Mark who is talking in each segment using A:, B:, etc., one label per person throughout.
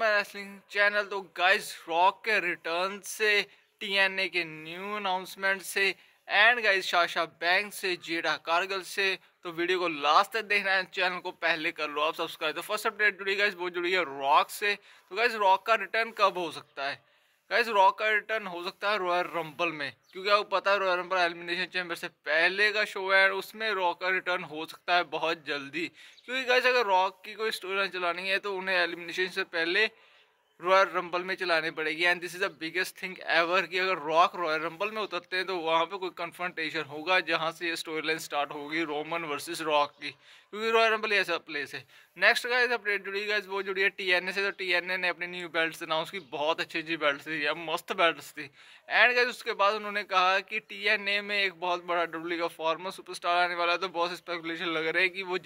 A: my wrestling channel तो guys Rock के return से टीएनए के न्यू अनाउंसमेंट से एंड गाइस शाशा बैंक से जेडा कारगल से तो वीडियो को लास्ट तक देखना है चैनल को पहले कर लो आप सब्सक्राइब तो फर्स्ट अपडेट जुड़ी गाइस वो जुड़ी है रॉक से तो गाइस रॉक का रिटर्न कब हो सकता है गाइस रॉक का रिटर्न हो सकता है रॉयल रंपल में क्योंकि आपको पता है रॉयल रंपल एलिमिनेशन चैम्बर से पहले का शो है उसमें रॉक का रिटर्न हो सकता है बहुत जल्दी क्योंकि गाइस अगर रॉक की कोई स्टोरी चलानी है तो उन्हें एलिमिनेशन से पहले रॉयल रंबल में चलानी पड़ेगी and this is the biggest thing ever कि अगर रॉक रॉयल रंबल में उतरते हैं तो वहाँ पे कोई कन्फ्रंटेशन होगा जहाँ से ये स्टोरी लाइन स्टार्ट होगी रोमन वर्सेस रॉक की क्योंकि रॉयल रंबल ऐसा प्लेस है नेक्स्ट का इस अपडेट जुड़ी गई वो जुड़ी है टी एन ए से तो टी एन ए ने अपनी न्यू बेल्ट अनाउंस की बहुत अच्छी अच्छी बेल्ट थी या मस्त बेल्ट थी एंड गए उसके बाद उन्होंने कहा कि टी एन ए में एक बहुत बड़ा डब्ल्यू का फॉर्मर सुपरस्टार आने वाला है तो बहुत स्पेकुलेशन लग रहा है कि वो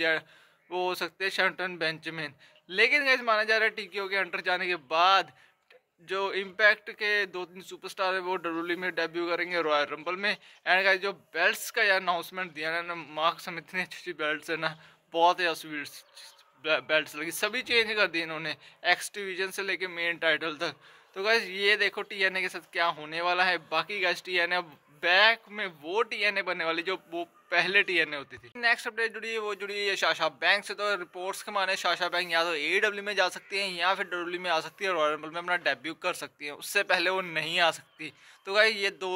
A: वो हो सकते हैं शर्टन बेंचमैन लेकिन गैस माना जा रहा है टीकियो के अंडर जाने के बाद जो इम्पैक्ट के दो तीन सुपरस्टार है वो डरूली में डेब्यू करेंगे रॉयल रंबल में एंड गाइज जो बेल्ट्स का यार अनाउंसमेंट दिया ना मार्क समेत इतनी अच्छी अच्छी बेल्ट है ना बहुत ही स्वीट बेल्ट्स लगी सभी चेंज कर दी इन्होंने एक्स डिविजन से लेके मेन टाइटल तक तो गैस ये देखो टी के साथ क्या होने वाला है बाकी गैस टी बैक में वो टी बनने वाली जो वो पहले टी एन ए होती थी नेक्स्ट अपडेट जुड़ी है वो जुड़ी है शाशा बैंक से तो रिपोर्ट्स के माने शाशा बैंक या तो ए डब्ल्यू e में जा सकती है या फिर डब्ल्यू में आ सकती है रॉयल में अपना डेब्यू कर सकती है उससे पहले वो नहीं आ सकती तो भाई ये दो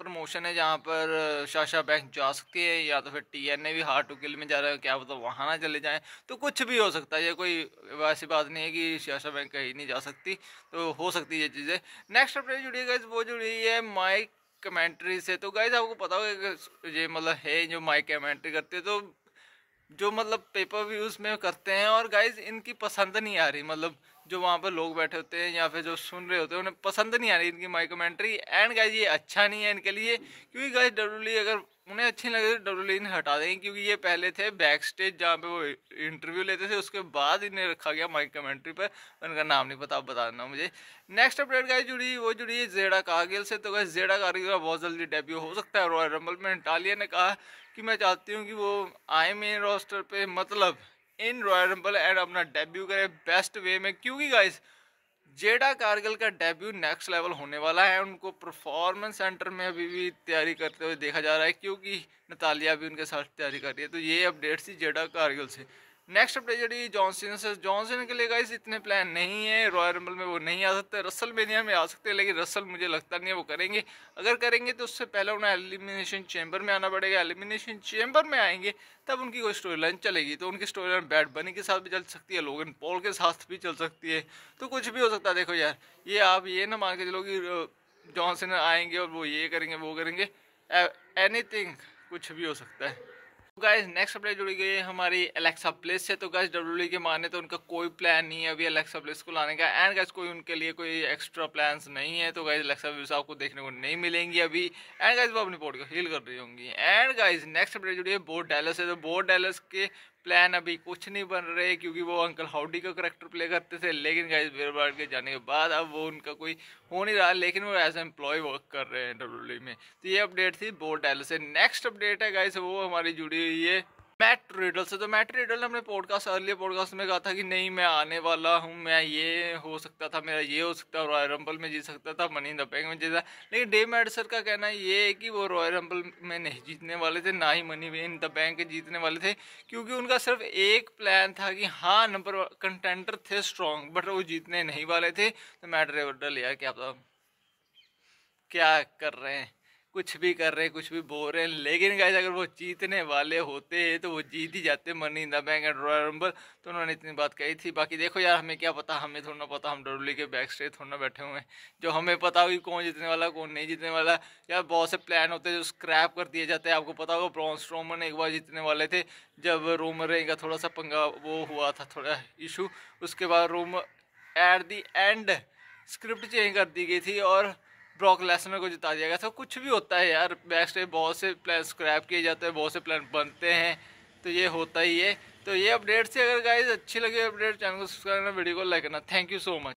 A: प्रमोशन है जहाँ पर शाशा बैंक जा सकती है या तो फिर टी एन ए भी हार्ट टू किल में जा रहा है क्या पता तो वहाँ ना चले जाएँ तो कुछ भी हो सकता है ये कोई ऐसी बात नहीं है कि शाशा बैंक कहीं नहीं जा सकती तो हो सकती है ये चीज़ें नेक्स्ट अपडेट जुड़ी गई वो जुड़ी है माइक कमेंट्री से तो गाइज आपको पता होगा ये मतलब है जो माइक कमेंट्री करते तो जो मतलब पेपर व्यूज़ में करते हैं और गाइज इनकी पसंद नहीं आ रही मतलब जो वहाँ पर लोग बैठे होते हैं या फिर जो सुन रहे होते हैं उन्हें पसंद नहीं आ रही इनकी माई कमेंट्री एंड गाइज ये अच्छा नहीं है इनके लिए क्योंकि गाइज डब्ल्यू अगर उन्हें अच्छी लगे थे डब्ल्यू हटा देंगे क्योंकि ये पहले थे बैक स्टेज जहाँ पे वो इंटरव्यू लेते थे उसके बाद इन्हें रखा गया माइक कमेंट्री पर उनका नाम नहीं पता आप बता देना मुझे नेक्स्ट अपडेट का जुड़ी वो जुड़ी है जेड़ा कारगिल से तो कहीं जेड़ा कारगिल का बहुत जल्दी डेब्यू हो सकता है रॉयल रंबल में इंटालिया ने कहा कि मैं चाहती हूँ कि वो आए मेन रोस्टर पर मतलब इन रॉयल रंबल एंड अपना डेब्यू करें बेस्ट वे में क्योंकि गाइज जेडा कारगिल का डेब्यू नेक्स्ट लेवल होने वाला है उनको परफॉर्मेंस सेंटर में अभी भी तैयारी करते हुए देखा जा रहा है क्योंकि नतालिया भी उनके साथ तैयारी कर रही है तो ये अपडेट्स थी जेडा कारगिल से नेक्स्ट अपडेट जी जॉनसिन जॉनसन से जॉनसन के लिए गाइस इतने प्लान नहीं है रॉयल रंबल में वो नहीं आ सकते रसल मेनिया में आ सकते हैं लेकिन रसल मुझे लगता नहीं है वो करेंगे अगर करेंगे तो उससे पहले उन्हें एलिमिनेशन चैम्बर में आना पड़ेगा एलिमिनेशन चैम्बर में आएंगे तब उनकी कोई स्टोरी लाइन चलेगी तो उनकी स्टोरी लाइन बैट बनी के साथ भी चल सकती है लोगन पॉल के साथ भी चल सकती है तो कुछ भी हो सकता है देखो यार ये आप ये ना मान के चलो कि जॉनसन आएंगे और वो ये करेंगे वो करेंगे एनी कुछ भी हो सकता है गाइज नेक्स्ट अपडेट जुड़ी गई है हमारी एलेक्सा प्लेस से तो गाइज डब्ल्यू के माने तो उनका कोई प्लान नहीं है अभी एलेक्सा प्लेस को लाने का एंड गाइज कोई उनके लिए कोई एक्स्ट्रा प्लान्स नहीं है तो गाइज एलेक्सा प्लेस आपको देखने को नहीं मिलेंगी अभी एंड गाइज वो अपनी पोर्ट को हील कर रही होंगी एंड गाइज नेक्स्ट अपडेट जुड़ी है बोर्ड डैलस है तो बोर्ड डैलस के प्लान अभी कुछ नहीं बन रहे क्योंकि वो अंकल हाउडी का करेक्टर प्ले करते थे लेकिन गाइज बेरबाड़ के जाने के बाद अब वो उनका कोई हो नहीं रहा लेकिन वो एज एम्प्लॉय वर्क कर रहे हैं डब्ल्यू में तो ये अपडेट थी बोर्ड डैलस से नेक्स्ट अपडेट है गाइज वो हमारी जुड़ी ये मैट रिडल से तो मैट रिडल अपने पॉडकास्ट अर्ली पॉडकास्ट में कहा था कि नहीं मैं आने वाला हूँ मैं ये हो सकता था मेरा ये हो सकता है रॉयल रंबल में जीत सकता था मनी द में जीता लेकिन डे मैडसर का कहना ये है कि वो रॉयल रंबल में नहीं जीतने वाले थे ना ही मनी इन द बैंक जीतने वाले थे क्योंकि उनका सिर्फ एक प्लान था कि हाँ नंबर कंटेंडर थे स्ट्रॉन्ग बट वो जीतने नहीं वाले थे तो मैट रिडल यार क्या क्या कर रहे हैं कुछ भी कर रहे हैं कुछ भी बोल रहे हैं लेकिन गाइज अगर वो जीतने वाले होते हैं तो वो जीत ही जाते money in the bank and Royal Rumble तो उन्होंने इतनी बात कही थी बाकी देखो यार हमें क्या पता हमें थोड़ा ना पता हम डब्ल्यू के बैक स्टेज थोड़ा ना बैठे हुए हैं जो हमें पता होगी कौन जीतने वाला कौन नहीं जीतने वाला यार बहुत से प्लान होते हैं जो स्क्रैप कर दिए जाते हैं आपको पता होगा ब्रॉन्स रोमन एक बार जीतने वाले थे जब रोमन का थोड़ा सा पंगा वो हुआ था थोड़ा इशू उसके बाद Rome at the end script change कर दी गई थी और ब्रॉक लेसनर को जिता दिया गया था कुछ भी होता है यार बैक स्टेज बहुत से प्लान स्क्रैप किए जाते हैं बहुत से प्लान बनते हैं तो ये होता ही है तो ये अपडेट से अगर गाइज अच्छी लगी अपडेट चैनल को सब्सक्राइब करना वीडियो को लाइक करना थैंक यू सो मच